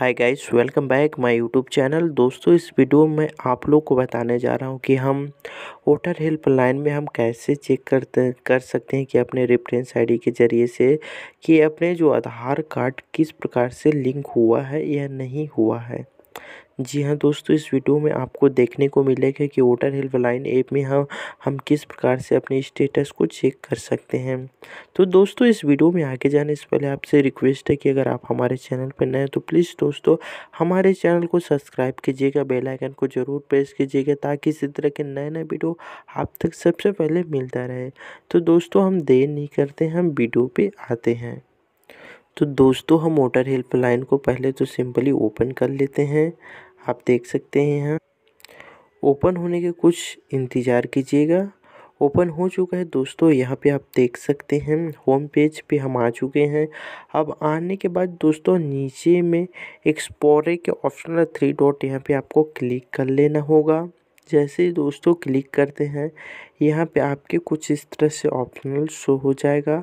hi guys welcome back my YouTube channel दोस्तों इस video में आप लोग को बताने जा रहा हूँ कि हम वोटर हेल्प लाइन में हम कैसे चेक करते कर सकते हैं कि अपने रेफरेंस आईडी के ज़रिए से कि अपने जो आधार कार्ड किस प्रकार से लिंक हुआ है या नहीं हुआ है जी हाँ दोस्तों इस वीडियो में आपको देखने को मिलेगा कि वोटर हेल्पलाइन ऐप में हम हम किस प्रकार से अपने स्टेटस को चेक कर सकते हैं तो दोस्तों इस वीडियो में आगे जाने से पहले आपसे रिक्वेस्ट है कि अगर आप हमारे चैनल पर नए हैं तो प्लीज़ दोस्तों हमारे चैनल को सब्सक्राइब कीजिएगा बेल आइकन को ज़रूर प्रेस कीजिएगा ताकि इसी तरह के नए नए वीडियो आप तक सबसे पहले मिलता रहे तो दोस्तों हम देर नहीं करते हम वीडियो पर आते हैं तो दोस्तों हम मोटर हेल्पलाइन को पहले तो सिंपली ओपन कर लेते हैं आप देख सकते हैं यहाँ ओपन होने के कुछ इंतज़ार कीजिएगा ओपन हो चुका है दोस्तों यहाँ पे आप देख सकते हैं होम पेज पे हम आ चुके हैं अब आने के बाद दोस्तों नीचे में एक्सपोरे के ऑप्शन थ्री डॉट यहाँ पे आपको क्लिक कर लेना होगा जैसे ही दोस्तों क्लिक करते हैं यहाँ पे आपके कुछ इस तरह से ऑप्शनल शो हो जाएगा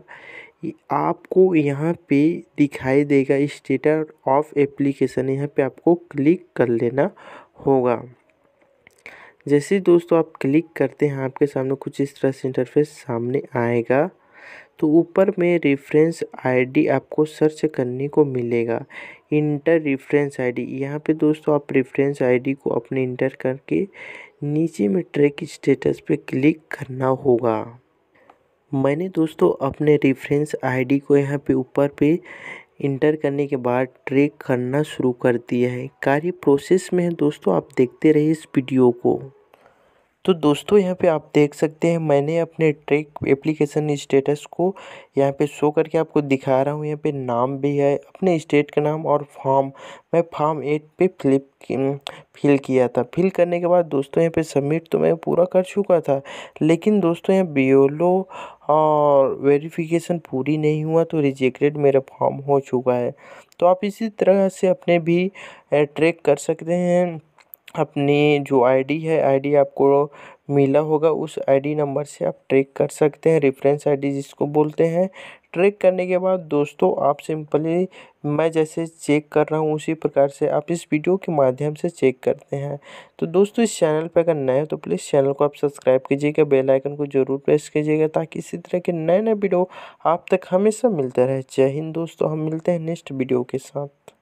आपको यहाँ पे दिखाई देगा स्टेटर ऑफ एप्लीकेशन यहाँ पे आपको क्लिक कर लेना होगा जैसे दोस्तों आप क्लिक करते हैं आपके सामने कुछ इस तरह से इंटरफेस सामने आएगा तो ऊपर में रेफरेंस आईडी आपको सर्च करने को मिलेगा इंटर रेफरेंस आईडी यहाँ पर दोस्तों आप रेफरेंस आईडी को अपने इंटर करके नीचे में ट्रैक स्टेटस पे क्लिक करना होगा मैंने दोस्तों अपने रेफरेंस आई को यहाँ पे ऊपर पे इंटर करने के बाद ट्रैक करना शुरू कर दिया है कार्य प्रोसेस में है दोस्तों आप देखते रहिए इस वीडियो को तो दोस्तों यहाँ पे आप देख सकते हैं मैंने अपने ट्रैक एप्लीकेशन स्टेटस को यहाँ पे शो करके आपको दिखा रहा हूँ यहाँ पे नाम भी है अपने स्टेट का नाम और फॉर्म मैं फॉर्म एट पे फ्लिप फिल किया था फिल करने के बाद दोस्तों यहाँ पे सबमिट तो मैं पूरा कर चुका था लेकिन दोस्तों यहाँ बियोलो और वेरिफिकेशन पूरी नहीं हुआ तो रिजेक्टेड मेरा फॉर्म हो चुका है तो आप इसी तरह से अपने भी ट्रैक कर सकते हैं अपनी जो आईडी है आईडी आपको मिला होगा उस आईडी नंबर से आप ट्रैक कर सकते हैं रेफरेंस आईडी जिसको बोलते हैं ट्रैक करने के बाद दोस्तों आप सिंपली मैं जैसे चेक कर रहा हूँ उसी प्रकार से आप इस वीडियो के माध्यम से चेक करते हैं तो दोस्तों इस चैनल पर अगर नए हो तो प्लीज़ चैनल को आप सब्सक्राइब कीजिएगा बेल आइकन को ज़रूर प्रेस कीजिएगा ताकि इसी तरह के नए नए वीडियो आप तक हमेशा मिलते रहे जय हिंद दोस्तों हम मिलते हैं नेक्स्ट वीडियो के साथ